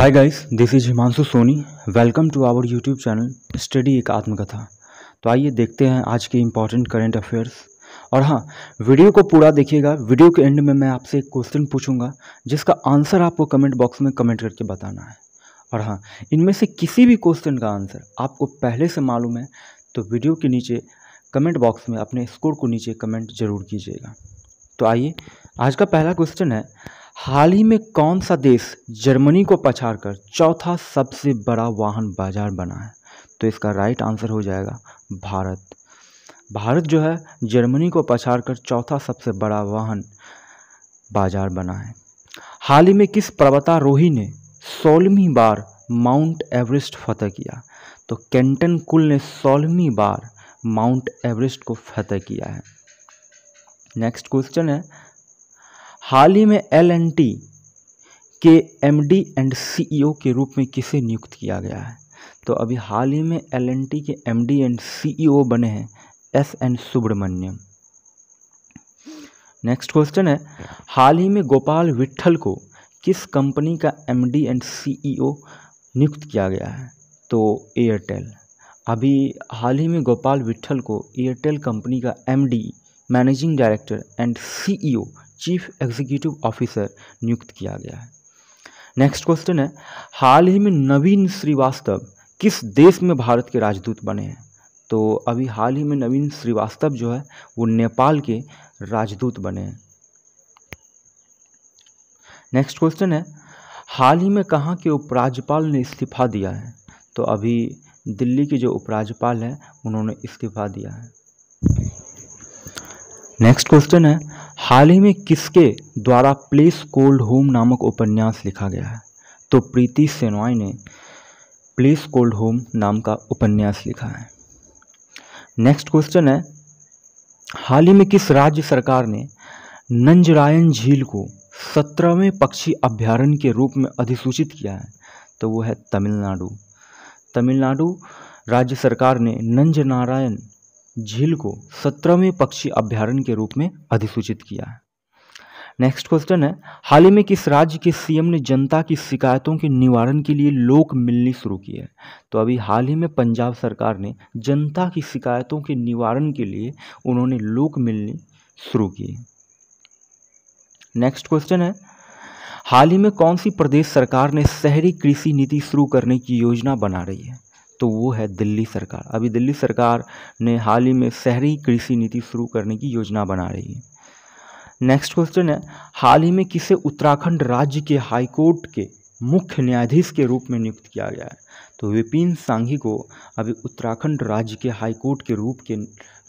hi guys this is Himanshu Soni welcome to our YouTube channel study एक आत्मकथा तो आइए देखते हैं आज के इम्पॉर्टेंट करेंट अफेयर्स और हाँ वीडियो को पूरा देखिएगा वीडियो के एंड में मैं आपसे एक क्वेश्चन पूछूंगा जिसका आंसर आपको कमेंट बॉक्स में कमेंट करके बताना है और हाँ इनमें से किसी भी क्वेश्चन का आंसर आपको पहले से मालूम है तो वीडियो के नीचे कमेंट बॉक्स में अपने स्कोर को नीचे कमेंट जरूर कीजिएगा तो आइए आज का पहला क्वेश्चन है हाल ही में कौन सा देश जर्मनी को पछाड़कर चौथा सबसे बड़ा वाहन बाजार बना है तो इसका राइट आंसर हो जाएगा भारत भारत जो है जर्मनी को पछाड़कर चौथा सबसे बड़ा वाहन बाजार बना है हाल ही में किस पर्वतारोही ने सोलहवीं बार माउंट एवरेस्ट फतह किया तो कैंटन कुल ने सोलहवीं बार माउंट एवरेस्ट को फतह किया है नेक्स्ट क्वेश्चन है हाल ही में एल टी के M D and C E O के रूप में किसे नियुक्त किया गया है तो अभी हाल ही में एल टी के M D and C E बने हैं एस एन सुब्रमण्यम नेक्स्ट क्वेश्चन है हाल ही में गोपाल विट्ठल को किस कंपनी का M D and C E नियुक्त किया गया है तो एयरटेल अभी हाल ही में गोपाल विट्ठल को एयरटेल कंपनी का M D managing director and C E O chief executive officer नियुक्त किया गया है नेक्स्ट क्वेश्चन है हाल ही में नवीन श्रीवास्तव किस देश में भारत के राजदूत बने हैं तो अभी हाल ही में नवीन श्रीवास्तव जो है वो नेपाल के राजदूत बने हैं नेक्स्ट क्वेश्चन है हाल ही में कहाँ के उपराज्यपाल ने इस्तीफा दिया है तो अभी दिल्ली के जो उपराज्यपाल हैं उन्होंने इस्तीफा दिया है नेक्स्ट क्वेश्चन है हाल ही में किसके द्वारा प्लेस कोल्ड होम नामक उपन्यास लिखा गया है तो प्रीति सेनवाई ने प्लेस कोल्ड होम नाम का उपन्यास लिखा है नेक्स्ट क्वेश्चन है हाल ही में किस राज्य सरकार ने नंजरायन झील को सत्रहवें पक्षी अभ्यारण्य के रूप में अधिसूचित किया है तो वो है तमिलनाडु तमिलनाडु राज्य सरकार ने नंज नारायण झील को सत्रहवें पक्षी अभ्यारण्य के रूप में अधिसूचित किया है नेक्स्ट क्वेश्चन है हाल ही में किस राज्य के सीएम ने जनता की शिकायतों के निवारण के लिए लोक मिलनी शुरू की है तो अभी हाल ही में पंजाब सरकार ने जनता की शिकायतों के निवारण के लिए उन्होंने लोक मिलनी शुरू की नेक्स्ट क्वेश्चन है हाल ही में कौन सी प्रदेश सरकार ने शहरी कृषि नीति शुरू करने की योजना बना रही है तो वो है दिल्ली सरकार अभी दिल्ली सरकार ने हाल ही में शहरी कृषि नीति शुरू करने की योजना बना रही है नेक्स्ट क्वेश्चन है हाल ही में किसे उत्तराखंड राज्य के हाईकोर्ट के मुख्य न्यायाधीश के रूप में नियुक्त किया गया है तो विपिन सांघी को अभी उत्तराखंड राज्य के हाईकोर्ट के रूप के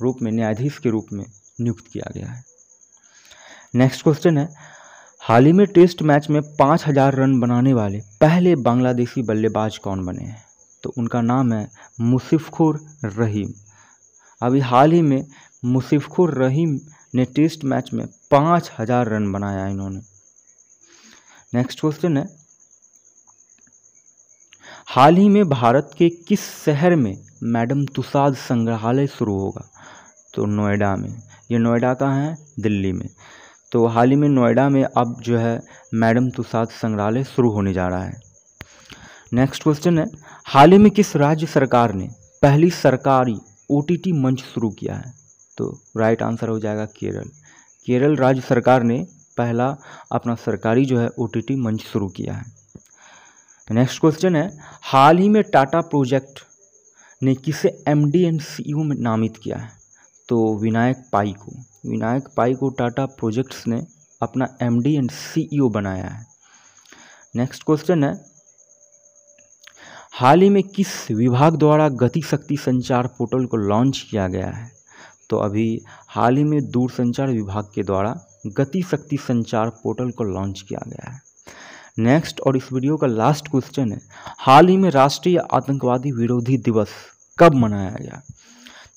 रूप में न्यायाधीश के रूप में नियुक्त किया गया है नेक्स्ट क्वेश्चन है हाल ही में टेस्ट मैच में पाँच हजार रन बनाने वाले पहले बांग्लादेशी बल्लेबाज कौन बने हैं तो उनका नाम है मुसिफुर रहीम अभी हाल ही में मुसिफुर रहीम ने टेस्ट मैच में पाँच हज़ार रन बनाया इन्होंने नेक्स्ट क्वेश्चन है हाल ही में भारत के किस शहर में मैडम तुषाद संग्रहालय शुरू होगा तो नोएडा में ये नोएडा का है दिल्ली में तो हाल ही में नोएडा में अब जो है मैडम तुषाद संग्रहालय शुरू होने जा रहा है नेक्स्ट क्वेश्चन है हाल ही में किस राज्य सरकार ने पहली सरकारी ओ मंच शुरू किया है तो राइट आंसर हो जाएगा केरल केरल राज्य सरकार ने पहला अपना सरकारी जो है ओ मंच शुरू किया है नेक्स्ट क्वेश्चन है हाल ही में टाटा प्रोजेक्ट ने किसे एम डी एंड सी में नामित किया है तो विनायक पाई को विनायक पाई को टाटा प्रोजेक्ट्स ने अपना एम डी एंड सी बनाया है नेक्स्ट क्वेश्चन है हाल ही में किस विभाग द्वारा गति शक्ति संचार पोर्टल को लॉन्च किया गया है तो अभी हाल ही में दूरसंचार विभाग के द्वारा गति शक्ति संचार पोर्टल को लॉन्च किया गया है नेक्स्ट और इस वीडियो का लास्ट क्वेश्चन है हाल ही में राष्ट्रीय आतंकवादी विरोधी दिवस कब मनाया गया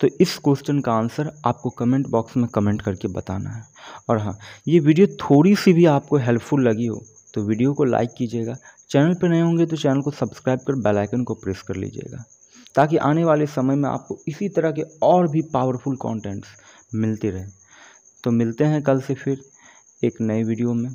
तो इस क्वेश्चन का आंसर आपको कमेंट बॉक्स में कमेंट करके बताना है और हाँ ये वीडियो थोड़ी सी भी आपको हेल्पफुल लगी हो तो वीडियो को लाइक कीजिएगा चैनल पर नए होंगे तो चैनल को सब्सक्राइब कर बेल आइकन को प्रेस कर लीजिएगा ताकि आने वाले समय में आपको इसी तरह के और भी पावरफुल कंटेंट्स मिलते रहे तो मिलते हैं कल से फिर एक नए वीडियो में